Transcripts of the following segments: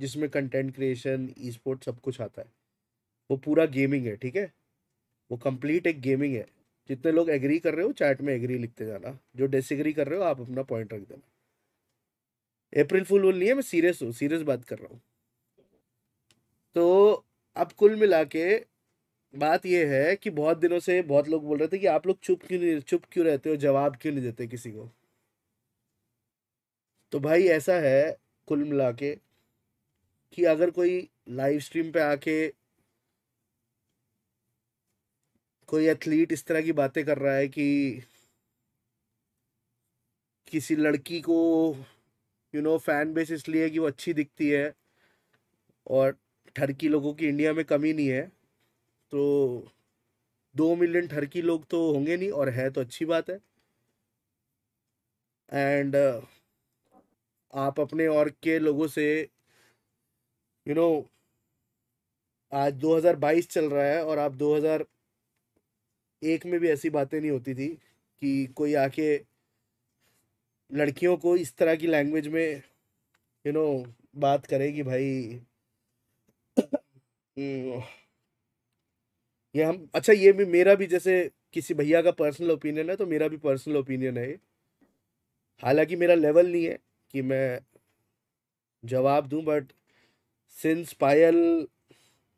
जिसमें content creation ई sport सब कुछ आता है वो पूरा गेमिंग है ठीक है वो कंप्लीट एक गेमिंग है जितने लोग एग्री कर रहे हो चैट में एग्री लिखते जाना जो डिसएग्री कर रहे हो आप अपना पॉइंट रख देना अप्रैल फुल नहीं है मैं सीरियस हूँ सीरियस बात कर रहा हूँ तो अब कुल मिला के बात यह है कि बहुत दिनों से बहुत लोग बोल रहे थे कि आप लोग चुप क्यों नहीं चुप क्यों रहते हो जवाब क्यों नहीं देते किसी को तो भाई ऐसा है कुल मिला के कि अगर कोई लाइव स्ट्रीम पे आके कोई एथलीट इस तरह की बातें कर रहा है कि किसी लड़की को यू नो फैन बेस इसलिए कि वो अच्छी दिखती है और ठरकी लोगों की इंडिया में कमी नहीं है तो दो मिलियन ठरकी लोग तो होंगे नहीं और है तो अच्छी बात है एंड uh, आप अपने और के लोगों से यू नो आज 2022 चल रहा है और आप 2001 में भी ऐसी बातें नहीं होती थी कि कोई आके लड़कियों को इस तरह की लैंग्वेज में यू नो बात करे कि भाई हम्म, ये हम अच्छा ये भी मेरा भी जैसे किसी भैया का पर्सनल ओपिनियन है तो मेरा भी पर्सनल ओपिनियन है हालांकि मेरा लेवल नहीं है कि मैं जवाब दूं but since Payal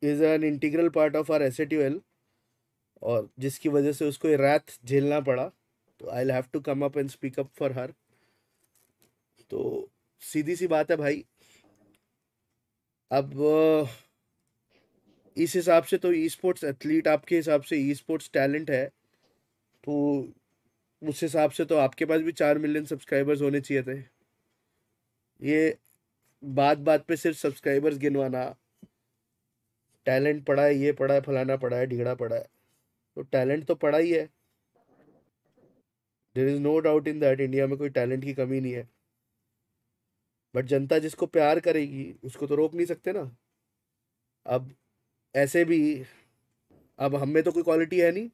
is an integral part of R S और जिसकी वजह से उसको रैथ झेलना पड़ा तो I have to come up and speak up for her तो सीधी सी बात है भाई अब इस हिसाब से तो ई स्पोर्ट्स एथलीट आपके हिसाब से ई स्पोर्ट्स टैलेंट है तो उस हिसाब से तो आपके पास भी चार मिलियन सब्सक्राइबर्स होने चाहिए थे ये बात बात पे सिर्फ सब्सक्राइबर्स गिनवाना टैलेंट पढ़ा है ये पढ़ा है फलाना पढ़ा है ढीगड़ा पड़ा है तो टैलेंट तो पड़ा ही है there is no doubt in that India में कोई टैलेंट की कमी नहीं है बट जनता जिसको प्यार करेगी उसको तो रोक नहीं सकते ना अब ऐसे भी अब हम में तो कोई क्वालिटी है नहीं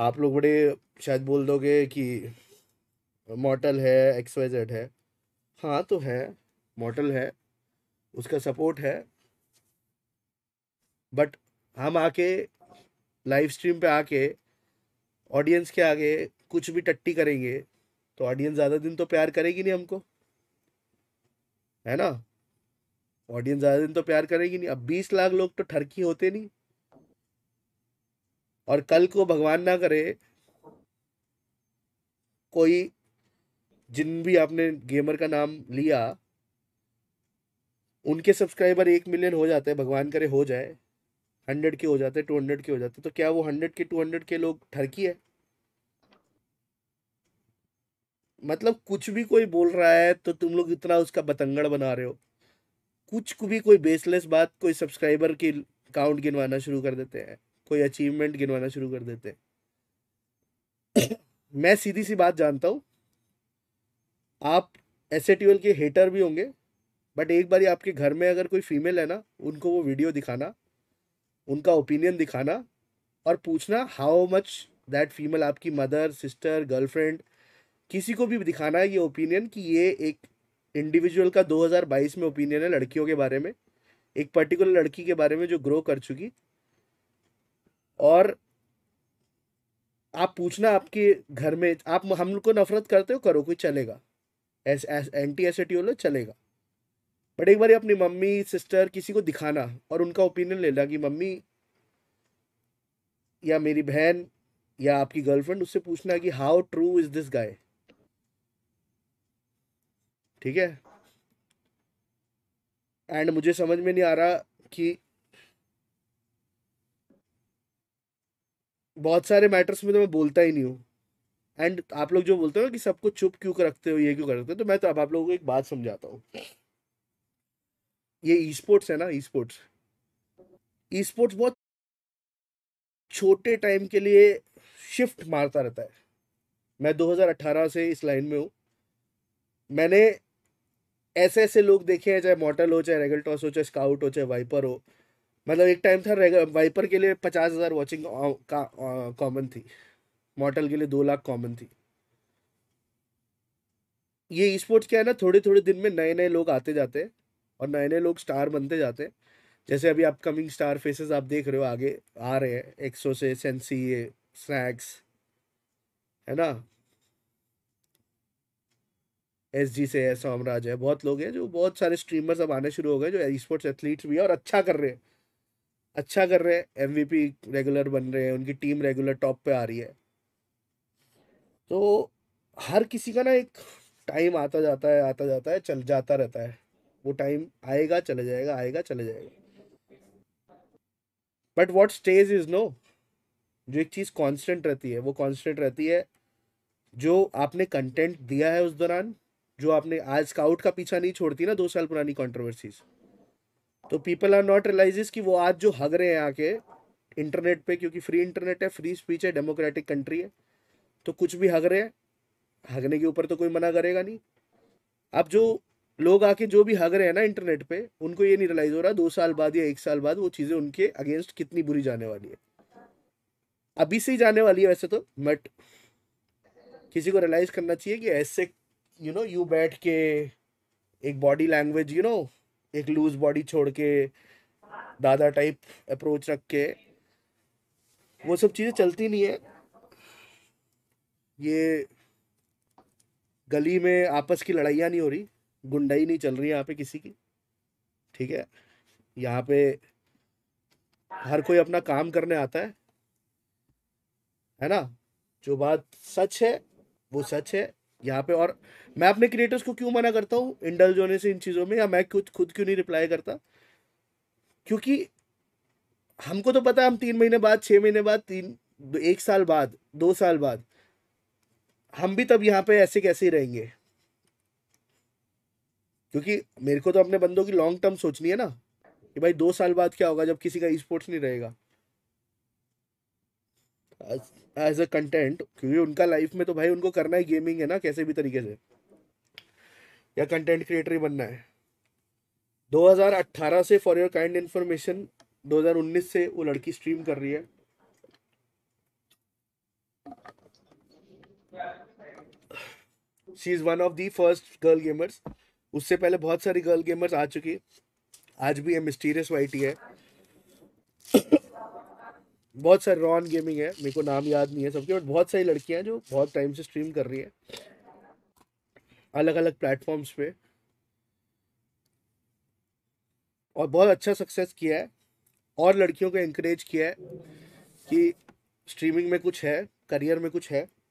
आप लोग बड़े शायद बोल दोगे कि मॉटल है एक्स वाई जेड है हाँ तो है मॉडल है उसका सपोर्ट है बट हम आके लाइव स्ट्रीम पे आके ऑडियंस के आगे कुछ भी टट्टी करेंगे तो ऑडियंस ज़्यादा दिन तो प्यार करेगी नहीं हमको है ना ऑडियंस ज़्यादा दिन तो प्यार करेगी नहीं अब बीस लाख लोग तो ठरकी होते नहीं और कल को भगवान ना करे कोई जिन भी आपने गेमर का नाम लिया उनके सब्सक्राइबर एक मिलियन हो जाते हैं भगवान करे हो जाए हंड्रेड के हो जाते टू हंड्रेड के हो जाते तो क्या वो हंड्रेड के टू हंड्रेड के लोग ठरकी है मतलब कुछ भी कोई बोल रहा है तो तुम लोग इतना उसका बतंगड़ बना रहे हो कुछ को भी कोई बेसलेस बात कोई सब्सक्राइबर की काउंट गिनवाना शुरू कर देते हैं कोई अचीवमेंट गिनवाना शुरू कर देते हैं मैं सीधी सी बात जानता हूँ आप एसेट्यूएल के हेटर भी होंगे बट एक बार आपके घर में अगर कोई फीमेल है ना उनको वो वीडियो दिखाना उनका ओपिनियन दिखाना और पूछना हाउ मच दैट फीमेल आपकी मदर सिस्टर गर्लफ्रेंड किसी को भी दिखाना है ये ओपिनियन कि ये एक इंडिविजुअल का 2022 में ओपिनियन है लड़कियों के बारे में एक पर्टिकुलर लड़की के बारे में जो ग्रो कर चुकी और आप पूछना आपके घर में आप हम लोग को नफरत करते हो करो कोई चलेगा एस एस एंटी एसेटियोल चलेगा बट एक बार अपनी मम्मी सिस्टर किसी को दिखाना और उनका ओपिनियन लेना कि मम्मी या मेरी बहन या आपकी गर्लफ्रेंड उससे पूछना कि how true is this guy ठीक है एंड मुझे समझ में नहीं आ रहा कि बहुत सारे मैटर्स में तो मैं बोलता ही नहीं हूं एंड आप लोग जो बोलते हो कि सबको चुप क्यों रखते हो ये क्यों कर रखते हो तो मैं तो अब आप लोगों को एक बात समझाता हूँ ये ई स्पोर्ट्स है ना ई स्पोर्ट्स ई स्पोर्ट्स बहुत छोटे टाइम के लिए शिफ्ट मारता रहता है मैं 2018 से इस लाइन में हूँ मैंने ऐसे ऐसे लोग देखे हैं चाहे मॉटल हो चाहे रेगल टॉस हो चाहे स्काउट हो चाहे वाइपर हो मतलब एक टाइम था वाइपर के लिए पचास हज़ार वॉचिंग कॉमन थी मॉडल के लिए दो लाख कॉमन थी ये स्पोर्ट्स क्या है ना थोड़े थोड़े दिन में नए नए लोग आते जाते हैं और नए नए लोग स्टार बनते जाते हैं जैसे अभी अपकमिंग स्टार फेसेस आप देख रहे हो आगे आ रहे हैं एक्सो से सेंसी स्नैक्स है ना एस जी से है सोमराज है बहुत लोग हैं जो बहुत सारे स्ट्रीमर्स अब आने शुरू हो गए जो स्पोर्ट्स एथलीट्स भी है और अच्छा कर रहे हैं अच्छा कर रहे हैं एम रेगुलर बन रहे हैं उनकी टीम रेगुलर टॉप पे आ रही है तो हर किसी का ना एक टाइम आता जाता है आता जाता है चल जाता रहता है वो टाइम आएगा चले जाएगा आएगा चले जाएगा but what stage is no जो एक चीज़ कांस्टेंट रहती है वो कांस्टेंट रहती है जो आपने कंटेंट दिया है उस दौरान जो आपने आज स्काउट का पीछा नहीं छोड़ती ना दो साल पुरानी कॉन्ट्रोवर्सीज तो पीपल आर नॉट रियलाइज कि वो आज जो हग रहे हैं आके इंटरनेट पे क्योंकि फ्री इंटरनेट है फ्री स्पीच है डेमोक्रेटिक कंट्री है तो कुछ भी हग रहे हैं हगने के ऊपर तो कोई मना करेगा नहीं अब जो लोग आके जो भी हग रहे हैं ना इंटरनेट पे उनको ये नहीं रियलाइज हो रहा दो साल बाद या एक साल बाद वो चीज़ें उनके अगेंस्ट कितनी बुरी जाने वाली है अभी से ही जाने वाली है वैसे तो बट किसी को रियलाइज करना चाहिए कि ऐसे यू नो यू बैठ के एक बॉडी लैंग्वेज यू नो एक लूज बॉडी छोड़ के दादा टाइप अप्रोच रख के वो सब चीज़ें चलती नहीं है ये गली में आपस की लड़ाइयाँ नहीं हो रही गुंडाई नहीं चल रही यहाँ पे किसी की ठीक है यहाँ पे हर कोई अपना काम करने आता है है ना जो बात सच है वो सच है यहाँ पे और मैं अपने क्रिएटर्स को क्यों मना करता हूँ इंडल जोने से इन चीज़ों में या मैं खुद खुद क्यों नहीं रिप्लाई करता क्योंकि हमको तो पता है हम तीन महीने बाद छः महीने बाद तीन एक साल बाद दो साल बाद हम भी तब यहाँ पे ऐसे कैसे रहेंगे क्योंकि मेरे को तो अपने बंदों की लॉन्ग टर्म सोचनी है ना कि भाई दो साल बाद क्या होगा जब किसी का ई स्पोर्ट्स नहीं रहेगा एज अ कंटेंट क्योंकि उनका लाइफ में तो भाई उनको करना है गेमिंग है ना कैसे भी तरीके से या कंटेंट क्रिएटर ही बनना है 2018 से फॉर योर काइंड इन्फॉर्मेशन 2019 से वो लड़की स्ट्रीम कर रही है she is one of the first girl gamers उससे पहले बहुत सारी गर्ल गेमर्स आ चुकी आज भी है मिस्टीरियस वाइटी है बहुत सारे रॉन गेमिंग है मेरे को नाम याद नहीं है सबके बट बहुत सारी लड़कियां हैं जो बहुत टाइम से स्ट्रीम कर रही है अलग अलग प्लेटफॉर्म्स पे और बहुत अच्छा सक्सेस किया है और लड़कियों को इनक्रेज किया है कि स्ट्रीमिंग में कुछ है करियर में कुछ है